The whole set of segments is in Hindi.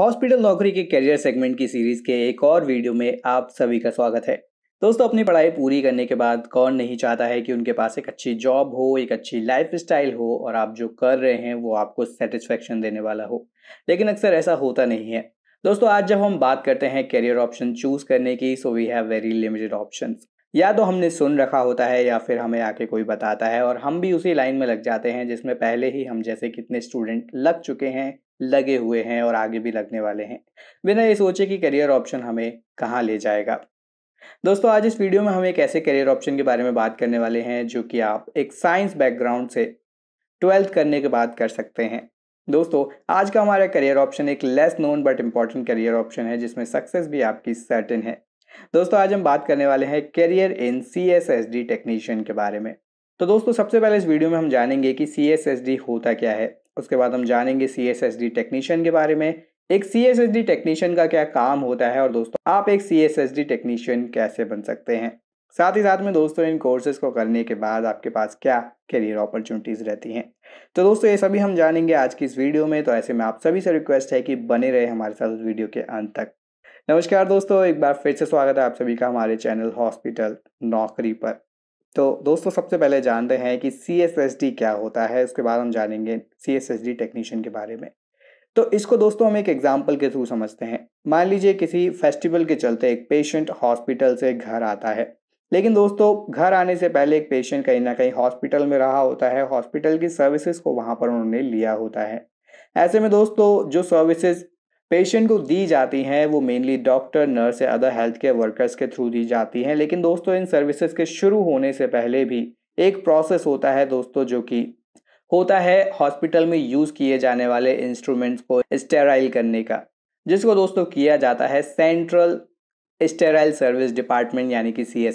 हॉस्पिटल नौकरी के करियर सेगमेंट की सीरीज के एक और वीडियो में आप सभी का स्वागत है दोस्तों अपनी पढ़ाई पूरी करने के बाद कौन नहीं चाहता है कि उनके पास एक अच्छी जॉब हो एक अच्छी लाइफ स्टाइल हो और आप जो कर रहे हैं वो आपको सेटिस्फेक्शन देने वाला हो लेकिन अक्सर ऐसा होता नहीं है दोस्तों आज जब हम बात करते हैं करियर ऑप्शन चूज करने की so we have very limited option या तो हमने सुन रखा होता है या फिर हमें आके कोई बताता है और हम भी उसी लाइन में लग जाते हैं जिसमें पहले ही हम जैसे कितने स्टूडेंट लग चुके हैं लगे हुए हैं और आगे भी लगने वाले हैं बिना ये सोचे कि करियर ऑप्शन हमें कहाँ ले जाएगा दोस्तों आज इस वीडियो में हम एक ऐसे करियर ऑप्शन के बारे में बात करने वाले हैं जो कि आप एक साइंस बैकग्राउंड से ट्वेल्थ करने के बाद कर सकते हैं दोस्तों आज का हमारा करियर ऑप्शन एक less known but important career option है जिसमें सक्सेस भी आपकी सर्टेन है दोस्तों आज हम बात करने वाले हैं career in C S S D technician के बारे में तो दोस्तों सबसे पहले इस वीडियो में हम जानेंगे कि सी एस एस डी होता क्या है उसके बाद हम जानेंगे C S S D technician के बारे में एक C S S D technician का क्या काम होता है और दोस्तों आप एक C S S D technician कैसे बन सकते हैं साथ ही साथ में दोस्तों इन कोर्सेज को करने के बाद आपके पास क्या करियर अपॉर्चुनिटीज़ रहती हैं तो दोस्तों ये सभी हम जानेंगे आज की इस वीडियो में तो ऐसे में आप सभी से रिक्वेस्ट है कि बने रहे हमारे साथ उस वीडियो के अंत तक नमस्कार दोस्तों एक बार फिर से स्वागत है आप सभी का हमारे चैनल हॉस्पिटल नौकरी पर तो दोस्तों सबसे पहले जानते हैं कि सी एस एस डी क्या होता है उसके बाद हम जानेंगे C S S D technician के बारे में तो इसको दोस्तों हम एक एग्जाम्पल के थ्रू समझते हैं मान लीजिए किसी फेस्टिवल के चलते एक पेशेंट हॉस्पिटल से घर आता है लेकिन दोस्तों घर आने से पहले एक पेशेंट कहीं ना कहीं हॉस्पिटल में रहा होता है हॉस्पिटल की सर्विसेज को वहाँ पर उन्होंने लिया होता है ऐसे में दोस्तों जो सर्विसेज पेशेंट को दी जाती हैं वो मेनली डॉक्टर नर्स या अदर हेल्थ केयर वर्कर्स के थ्रू दी जाती हैं लेकिन दोस्तों इन सर्विसेज के शुरू होने से पहले भी एक प्रोसेस होता है दोस्तों जो कि होता है हॉस्पिटल में यूज़ किए जाने वाले इंस्ट्रूमेंट्स को स्टेराइल करने का जिसको दोस्तों किया जाता है सेंट्रल स्टेराइल सर्विस डिपार्टमेंट यानी कि सी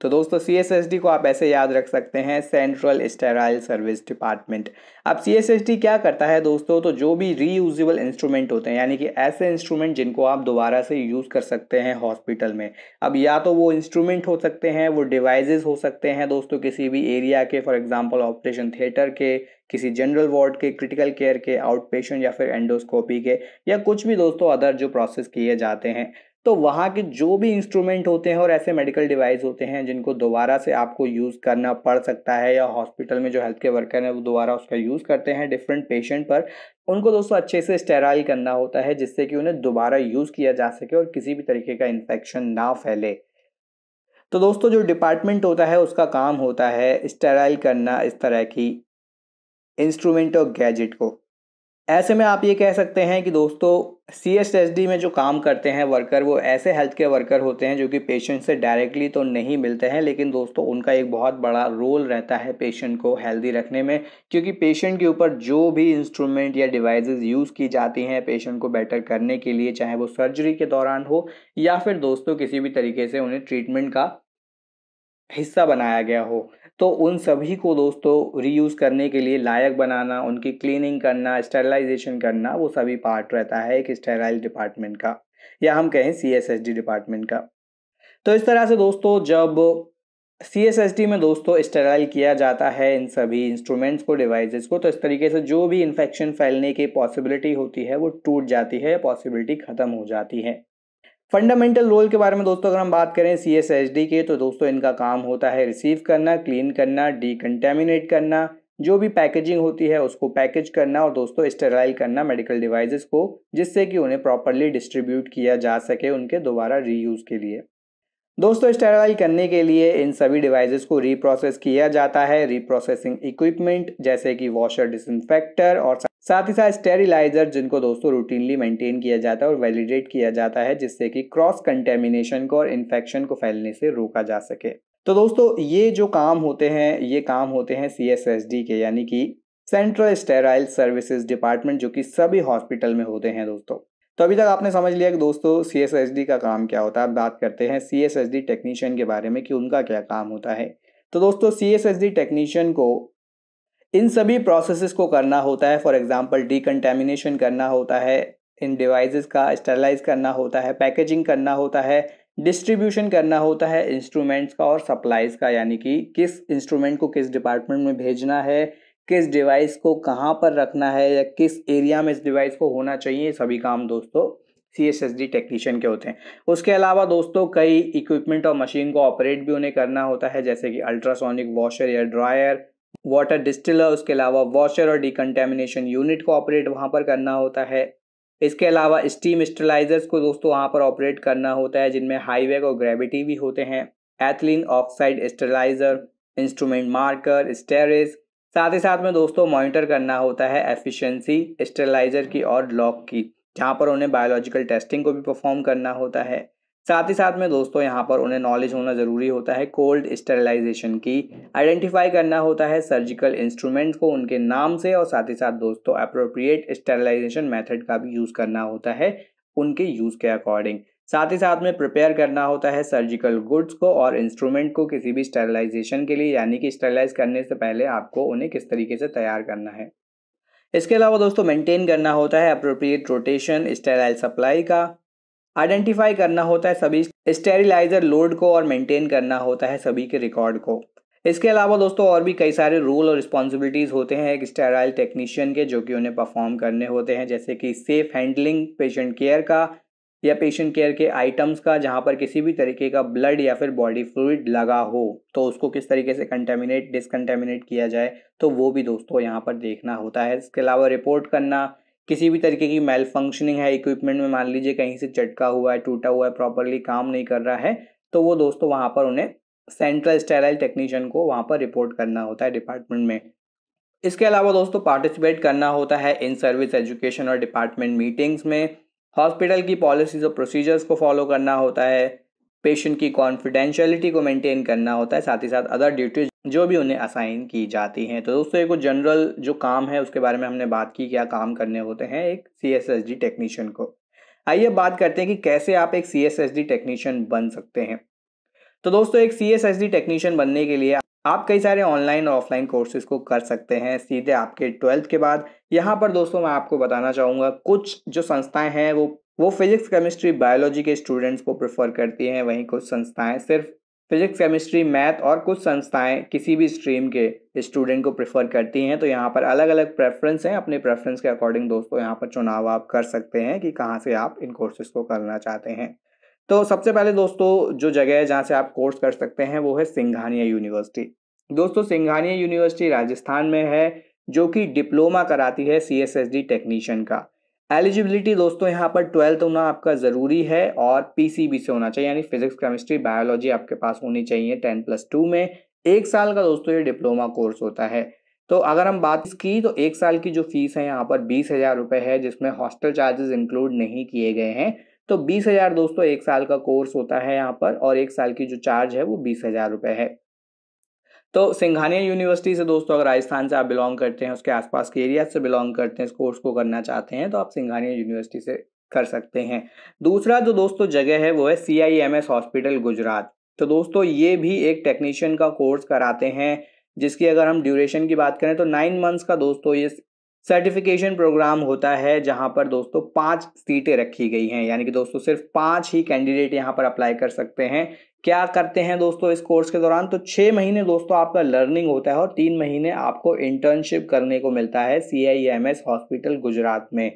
तो दोस्तों सी को आप ऐसे याद रख सकते हैं सेंट्रल स्टेराइल सर्विस डिपार्टमेंट अब सी क्या करता है दोस्तों तो जो भी रीयूजेबल इंस्ट्रूमेंट होते हैं यानी कि ऐसे इंस्ट्रूमेंट जिनको आप दोबारा से यूज़ कर सकते हैं हॉस्पिटल में अब या तो वो इंस्ट्रूमेंट हो सकते हैं वो डिवाइजेज हो सकते हैं दोस्तों किसी भी एरिया के फॉर एग्जाम्पल ऑपरेशन थिएटर के किसी जनरल वार्ड के क्रिटिकल केयर के आउट पेशेंट या फिर एंडोस्कोपी के या कुछ भी दोस्तों अदर जो प्रोसेस किए जाते हैं तो वहाँ के जो भी इंस्ट्रूमेंट होते हैं और ऐसे मेडिकल डिवाइस होते हैं जिनको दोबारा से आपको यूज़ करना पड़ सकता है या हॉस्पिटल में जो हेल्थ केयर वर्कर हैं वो दोबारा उसका यूज़ करते हैं डिफरेंट पेशेंट पर उनको दोस्तों अच्छे से स्टेराइल करना होता है जिससे कि उन्हें दोबारा यूज़ किया जा सके और किसी भी तरीके का इन्फेक्शन ना फैले तो दोस्तों जो डिपार्टमेंट होता है उसका काम होता है स्टेराइल करना इस तरह की इंस्ट्रूमेंट और गैजेट को ऐसे में आप ये कह सकते हैं कि दोस्तों सी एस एस डी में जो काम करते हैं वर्कर वो ऐसे हेल्थ केयर वर्कर होते हैं जो कि पेशेंट से डायरेक्टली तो नहीं मिलते हैं लेकिन दोस्तों उनका एक बहुत बड़ा रोल रहता है पेशेंट को हेल्दी रखने में क्योंकि पेशेंट के ऊपर जो भी इंस्ट्रूमेंट या डिवाइसेस यूज़ की जाती हैं पेशेंट को बेटर करने के लिए चाहे वो सर्जरी के दौरान हो या फिर दोस्तों किसी भी तरीके से उन्हें ट्रीटमेंट का हिस्सा बनाया गया हो तो उन सभी को दोस्तों रीयूज़ करने के लिए लायक बनाना उनकी क्लीनिंग करना स्टेरलाइजेशन करना वो सभी पार्ट रहता है एक स्टेराइल डिपार्टमेंट का या हम कहें सी डिपार्टमेंट का तो इस तरह से दोस्तों जब सी में दोस्तों स्टेराइल किया जाता है इन सभी इंस्ट्रूमेंट्स को डिवाइसेस को तो इस तरीके से जो भी इन्फेक्शन फैलने की पॉसिबिलिटी होती है वो टूट जाती है पॉसिबिलिटी ख़त्म हो जाती है फंडामेंटल रोल के बारे में दोस्तों अगर हम बात करें सी एस एच डी के तो दोस्तों इनका काम होता है रिसीव करना क्लीन करना डीकंटेमिनेट करना जो भी पैकेजिंग होती है उसको पैकेज करना और दोस्तों स्टेराइल करना मेडिकल डिवाइसेस को जिससे कि उन्हें प्रॉपरली डिस्ट्रीब्यूट किया जा सके उनके दोबारा रीयूज़ के लिए दोस्तों स्टेराइल करने के लिए इन सभी डिवाइसेस को रीप्रोसेस किया जाता है रीप्रोसेसिंग इक्विपमेंट जैसे कि वॉशर डिसइनफेक्टर और साथ ही साथ स्टेरिलाइजर जिनको दोस्तों रूटीनली मेंटेन किया जाता है और वैलिडेट किया जाता है जिससे कि क्रॉस कंटेमिनेशन को और इन्फेक्शन को फैलने से रोका जा सके तो दोस्तों ये जो काम होते हैं ये काम होते हैं सी के यानी कि सेंट्रल स्टेराइल सर्विसेज डिपार्टमेंट जो कि सभी हॉस्पिटल में होते हैं दोस्तों तो अभी तक आपने समझ लिया कि दोस्तों सी का काम क्या होता है अब बात करते हैं सी टेक्नीशियन के बारे में कि उनका क्या काम होता है तो दोस्तों सी टेक्नीशियन को इन सभी प्रोसेसेस को करना होता है फॉर एग्जांपल डीकंटेमिनेशन करना होता है इन डिवाइसेस का स्टरलाइज करना होता है पैकेजिंग करना होता है डिस्ट्रीब्यूशन करना होता है इंस्ट्रूमेंट्स का और सप्लाइज का यानी कि किस इंस्ट्रूमेंट को किस डिपार्टमेंट में भेजना है किस डिवाइस को कहाँ पर रखना है या किस एरिया में इस डिवाइस को होना चाहिए सभी काम दोस्तों C S S D technician के होते हैं उसके अलावा दोस्तों कई इक्विपमेंट और मशीन को ऑपरेट भी उन्हें करना होता है जैसे कि अल्ट्रासोनिक वॉशर या ड्रायर वाटर डिस्टिलर उसके अलावा वॉशर और डिकन्टेमिनेशन यूनिट को ऑपरेट वहाँ पर करना होता है इसके अलावा स्टीम स्टरलाइजर्स को दोस्तों वहाँ पर ऑपरेट करना होता है जिनमें हाईवे और ग्रेविटी भी होते हैं ethylene oxide sterilizer instrument marker Steris साथ ही साथ में दोस्तों मॉनिटर करना होता है एफिशिएंसी स्टेलाइजर की और लॉक की जहाँ पर उन्हें बायोलॉजिकल टेस्टिंग को भी परफॉर्म करना होता है साथ ही साथ में दोस्तों यहाँ पर उन्हें नॉलेज होना ज़रूरी होता है कोल्ड स्टेरिलाइजेशन की आइडेंटिफाई करना होता है सर्जिकल इंस्ट्रूमेंट को उनके नाम से और साथ ही साथ दोस्तों अप्रोप्रिएट स्टेरिलाइजेशन मेथड का भी यूज़ करना होता है उनके यूज़ के अकॉर्डिंग साथ ही साथ में प्रिपेयर करना होता है सर्जिकल गुड्स को और इंस्ट्रूमेंट को किसी भी स्टेरिलाइजेशन के लिए यानी कि स्टेरिलाइज करने से पहले आपको उन्हें किस तरीके से तैयार करना है इसके अलावा दोस्तों मेंटेन करना होता है अप्रोप्रिएट रोटेशन स्टेराइल सप्लाई का आइडेंटिफाई करना होता है सभी स्टेरिलाइजर लोड को और मेंटेन करना होता है सभी के रिकॉर्ड को इसके अलावा दोस्तों और भी कई सारे रूल और रिस्पॉन्सिबिलिटीज़ होते हैं एक स्टेराइल टेक्नीशियन के जो कि उन्हें परफॉर्म करने होते हैं जैसे कि सेफ हैंडलिंग पेशेंट केयर का या पेशेंट केयर के आइटम्स का जहां पर किसी भी तरीके का ब्लड या फिर बॉडी फ्लूड लगा हो तो उसको किस तरीके से कंटेमिनेट डिसकंटेमिनेट किया जाए तो वो भी दोस्तों यहाँ पर देखना होता है इसके अलावा रिपोर्ट करना किसी भी तरीके की मेल फंक्शनिंग है इक्विपमेंट में मान लीजिए कहीं से चटका हुआ है टूटा हुआ है प्रॉपरली काम नहीं कर रहा है तो वो दोस्तों वहाँ पर उन्हें सेंट्रल स्टेराइल टेक्नीशियन को वहाँ पर रिपोर्ट करना होता है डिपार्टमेंट में इसके अलावा दोस्तों पार्टिसिपेट करना होता है इन सर्विस एजुकेशन और डिपार्टमेंट मीटिंग्स में हॉस्पिटल की पॉलिसीज और प्रोसीजर्स को फॉलो करना होता है पेशेंट की कॉन्फिडेंशियलिटी को मेंटेन करना होता है साथ ही साथ अदर ड्यूटीज जो भी उन्हें असाइन की जाती हैं तो दोस्तों एक जनरल जो काम है उसके बारे में हमने बात की क्या काम करने होते हैं एक C S S D technician को आइए बात करते हैं कि कैसे आप एक C S S D technician बन सकते हैं तो दोस्तों एक C S S D technician बनने के लिए आप कई सारे ऑनलाइन और ऑफलाइन कोर्सेज को कर सकते हैं सीधे आपके ट्वेल्थ के बाद यहाँ पर दोस्तों मैं आपको बताना चाहूँगा कुछ जो संस्थाएं हैं वो वो फिजिक्स केमिस्ट्री बायोलॉजी के स्टूडेंट्स को प्रेफर करती हैं वहीं कुछ संस्थाएं सिर्फ फिजिक्स केमिस्ट्री मैथ और कुछ संस्थाएं किसी भी स्ट्रीम के स्टूडेंट को प्रेफर करती हैं तो यहाँ पर अलग अलग प्रेफरेंस हैं अपने प्रेफरेंस के अकॉर्डिंग दोस्तों यहाँ पर चुनाव आप कर सकते हैं कि कहाँ से आप इन कोर्सेज को करना चाहते हैं तो सबसे पहले दोस्तों जो जगह है जहाँ से आप कोर्स कर सकते हैं वो है सिंघानिया यूनिवर्सिटी दोस्तों सिंघानिया यूनिवर्सिटी राजस्थान में है जो कि डिप्लोमा कराती है सी एस टेक्नीशियन का एलिजिबिलिटी दोस्तों यहाँ पर ट्वेल्थ होना आपका ज़रूरी है और पीसीबी से होना चाहिए यानी फिजिक्स केमिस्ट्री बायोलॉजी आपके पास होनी चाहिए टेन प्लस टू में एक साल का दोस्तों ये डिप्लोमा कोर्स होता है तो अगर हम बात की तो एक साल की जो फीस है यहाँ पर बीस हज़ार रुपये है जिसमें हॉस्टल चार्जेस इंक्लूड नहीं किए गए हैं तो बीस हज़ार दोस्तों एक साल का कोर्स होता है यहाँ पर और एक साल की जो चार्ज है वो बीस हज़ार रुपये है तो सिंघानिया यूनिवर्सिटी से दोस्तों अगर राजस्थान से आप बिलोंग करते हैं उसके आसपास के एरिया से बिलोंग करते हैं इस कोर्स को करना चाहते हैं तो आप सिंघानिया यूनिवर्सिटी से कर सकते हैं दूसरा जो दोस्तों जगह है वो है सी हॉस्पिटल गुजरात तो दोस्तों ये भी एक टेक्नीशियन का कोर्स कराते हैं जिसकी अगर हम ड्यूरेशन की बात करें तो नाइन मंथ्स का दोस्तों ये सर्टिफिकेशन प्रोग्राम होता है जहाँ पर दोस्तों पांच सीटें रखी गई हैं यानी कि दोस्तों सिर्फ पांच ही कैंडिडेट यहाँ पर अप्लाई कर सकते हैं क्या करते हैं दोस्तों इस कोर्स के दौरान तो छः महीने दोस्तों आपका लर्निंग होता है और तीन महीने आपको इंटर्नशिप करने को मिलता है C I M S hospital Gujarat में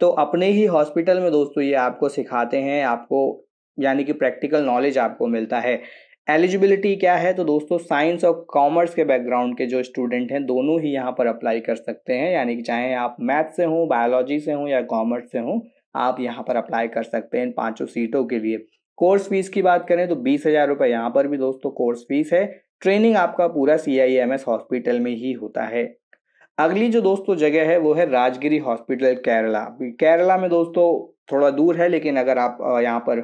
तो अपने ही हॉस्पिटल में दोस्तों ये आपको सिखाते हैं आपको यानी कि प्रैक्टिकल नॉलेज आपको मिलता है एलिजिबिलिटी क्या है तो दोस्तों साइंस और कॉमर्स के बैकग्राउंड के जो स्टूडेंट हैं दोनों ही यहाँ पर अप्लाई कर सकते हैं यानी कि चाहे आप मैथ से हों बायोलॉजी से हों या कॉमर्स से हों आप यहाँ पर अप्लाई कर सकते हैं इन पाँचों सीटों के लिए कोर्स फीस की बात करें तो बीस हजार रुपये यहाँ पर भी दोस्तों कोर्स फीस है ट्रेनिंग आपका पूरा C I M S hospital में ही होता है अगली जो दोस्तों जगह है वो है राजगिरी हॉस्पिटल केरला केरला में दोस्तों थोड़ा दूर है लेकिन अगर आप यहाँ पर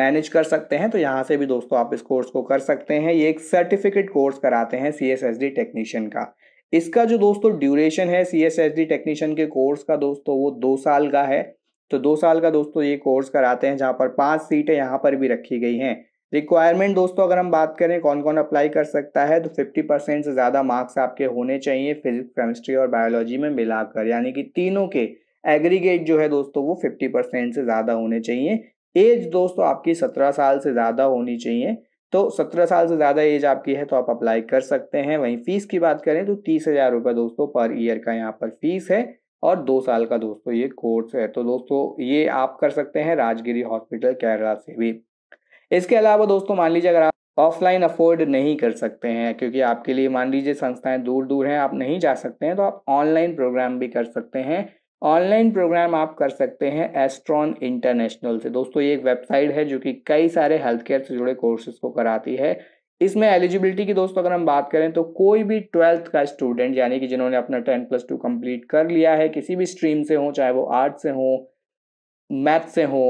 मैनेज कर सकते हैं तो यहाँ से भी दोस्तों आप इस कोर्स को कर सकते हैं ये एक सर्टिफिकेट कोर्स कराते हैं C S S D technician का इसका जो दोस्तों ड्यूरेशन है C S S D technician के कोर्स का दोस्तों वो दो साल का है तो दो साल का दोस्तों ये कोर्स कराते हैं जहाँ पर पाँच सीटें यहाँ पर भी रखी गई हैं रिक्वायरमेंट दोस्तों अगर हम बात करें कौन कौन अप्लाई कर सकता है तो 50 परसेंट से ज़्यादा मार्क्स आपके होने चाहिए फिजिक्स केमिस्ट्री और बायोलॉजी में मिलाकर यानी कि तीनों के एग्रीगेट जो है दोस्तों वो 50 परसेंट से ज़्यादा होने चाहिए एज दोस्तों आपकी 17 साल से ज़्यादा होनी चाहिए तो 17 साल से ज़्यादा एज आपकी है तो आप अप्लाई कर सकते हैं वहीं फीस की बात करें तो तीस हज़ार दोस्तों पर ईयर का यहाँ पर फीस है और दो साल का दोस्तों ये कोर्स है तो दोस्तों ये आप कर सकते हैं राजगिरी हॉस्पिटल केरला से भी इसके अलावा दोस्तों मान लीजिए अगर आप ऑफलाइन अफोर्ड नहीं कर सकते हैं क्योंकि आपके लिए मान लीजिए संस्थाएं दूर दूर हैं आप नहीं जा सकते हैं तो आप ऑनलाइन प्रोग्राम भी कर सकते हैं ऑनलाइन प्रोग्राम आप कर सकते हैं एस्ट्रॉन इंटरनेशनल से दोस्तों ये एक वेबसाइट है जो कि कई सारे हेल्थ केयर से जुड़े कोर्सेज को कराती है इसमें एलिजिबिलिटी की दोस्तों अगर हम बात करें तो कोई भी ट्वेल्थ का स्टूडेंट यानी कि जिन्होंने अपना टेन प्लस टू कम्प्लीट कर लिया है किसी भी स्ट्रीम से हो चाहे वो आर्ट से हो मैथ से हो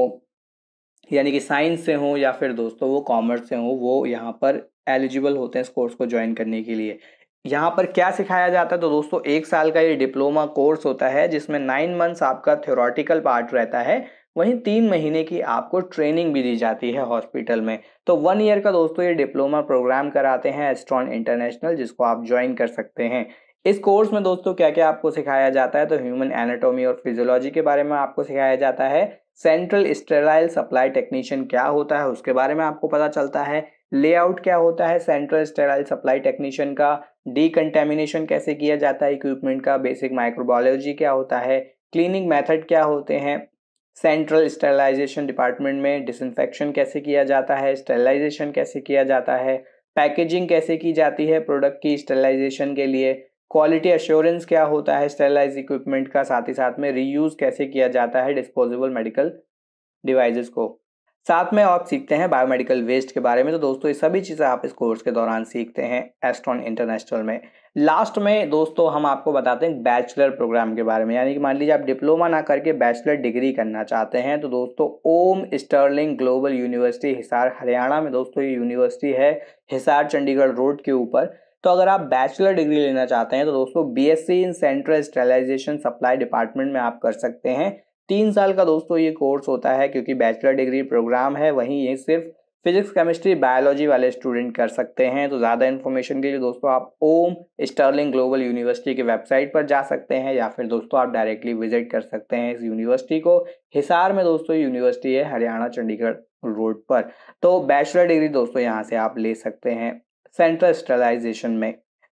यानी कि साइंस से हो या फिर दोस्तों वो कॉमर्स से हो वो यहाँ पर एलिजिबल होते हैं इस कोर्स को ज्वाइन करने के लिए यहाँ पर क्या सिखाया जाता है तो दोस्तों एक साल का ये डिप्लोमा कोर्स होता है जिसमें नाइन मंथ्स आपका थ्योरेटिकल पार्ट रहता है वहीं तीन महीने की आपको ट्रेनिंग भी दी जाती है हॉस्पिटल में तो वन ईयर का दोस्तों ये डिप्लोमा प्रोग्राम कराते हैं एस्ट्रॉन इंटरनेशनल जिसको आप ज्वाइन कर सकते हैं इस कोर्स में दोस्तों क्या क्या आपको सिखाया जाता है तो ह्यूमन एनाटोमी और फिजियोलॉजी के बारे में आपको सिखाया जाता है सेंट्रल स्टेराइल सप्लाई टेक्नीशियन क्या होता है उसके बारे में आपको पता चलता है लेआउट क्या होता है सेंट्रल स्टेराइल सप्लाई टेक्नीशियन का डीकंटेमिनेशन कैसे किया जाता है इक्विपमेंट का बेसिक माइक्रोबायोलॉजी क्या होता है क्लीनिंग मेथड क्या होते हैं सेंट्रल स्टेलाइजेशन डिपार्टमेंट में डिसइनफेक्शन कैसे किया जाता है स्टेलाइजेशन कैसे किया जाता है पैकेजिंग कैसे की जाती है प्रोडक्ट की स्टेलाइजेशन के लिए क्वालिटी एश्योरेंस क्या होता है स्टेलाइज इक्विपमेंट का साथ ही साथ में रीयूज़ कैसे किया जाता है डिस्पोजेबल मेडिकल डिवाइसेस को साथ में आप सीखते हैं बायोमेडिकल वेस्ट के बारे में तो दोस्तों ये सभी चीज़ें आप इस कोर्स के दौरान सीखते हैं एस्ट्रॉन इंटरनेशनल में लास्ट में दोस्तों हम आपको बताते हैं बैचलर प्रोग्राम के बारे में यानी कि मान लीजिए आप डिप्लोमा ना करके बैचलर डिग्री करना चाहते हैं तो दोस्तों Om Sterling Global University Hisar Haryana में दोस्तों ये यूनिवर्सिटी है हिसार चंडीगढ़ रोड के ऊपर तो अगर आप बैचलर डिग्री लेना चाहते हैं तो दोस्तों B in central sterilization supply department में आप कर सकते हैं तीन साल का दोस्तों ये कोर्स होता है क्योंकि बैचलर डिग्री प्रोग्राम है वहीं ये सिर्फ फिजिक्स केमिस्ट्री बायोलॉजी वाले स्टूडेंट कर सकते हैं तो ज़्यादा इन्फॉर्मेशन के लिए दोस्तों आप ओम स्टर्लिंग ग्लोबल यूनिवर्सिटी की वेबसाइट पर जा सकते हैं या फिर दोस्तों आप डायरेक्टली विजिट कर सकते हैं इस यूनिवर्सिटी को हिसार में दोस्तों यूनिवर्सिटी है हरियाणा चंडीगढ़ रोड पर तो बैचलर डिग्री दोस्तों यहाँ से आप ले सकते हैं सेंट्रल स्टलाइजेशन में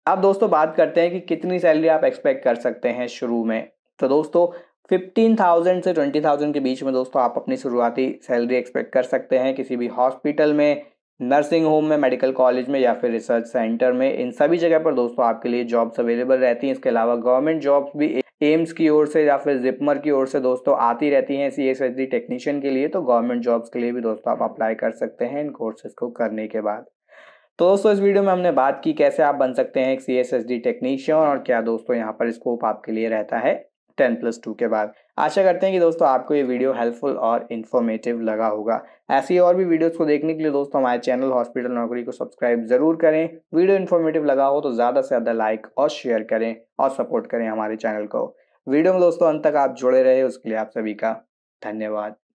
अब दोस्तों बात करते हैं कि कितनी सैलरी आप एक्सपेक्ट कर सकते हैं शुरू में तो दोस्तों फिफ्टीन थाउजेंड से ट्वेंटी थाउजेंड के बीच में दोस्तों आप अपनी शुरुआती सैलरी एक्सपेक्ट कर सकते हैं किसी भी हॉस्पिटल में नर्सिंग होम में मेडिकल कॉलेज में या फिर रिसर्च सेंटर में इन सभी जगह पर दोस्तों आपके लिए जॉब्स अवेलेबल रहती हैं इसके अलावा गवर्नमेंट जॉब्स भी एम्स की ओर से या फिर जिपमर की ओर से दोस्तों आती रहती हैं सी एस टेक्नीशियन के लिए तो गवर्नमेंट जॉब्स के लिए भी दोस्तों आप अप्लाई कर सकते हैं इन कोर्सेज को करने के बाद तो दोस्तों इस वीडियो में हमने बात की कैसे आप बन सकते हैं एक सी एस टेक्नीशियन और क्या दोस्तों यहाँ पर स्कोप आपके लिए रहता है टेन प्लस टू के बाद आशा करते हैं कि दोस्तों आपको ये वीडियो हेल्पफुल और इन्फॉर्मेटिव लगा होगा ऐसी और भी वीडियोस को देखने के लिए दोस्तों हमारे चैनल हॉस्पिटल नौकरी को सब्सक्राइब जरूर करें वीडियो इन्फॉर्मेटिव लगा हो तो ज़्यादा से ज़्यादा लाइक और शेयर करें और सपोर्ट करें हमारे चैनल को वीडियो में दोस्तों अंत तक आप जुड़े रहे उसके लिए आप सभी का धन्यवाद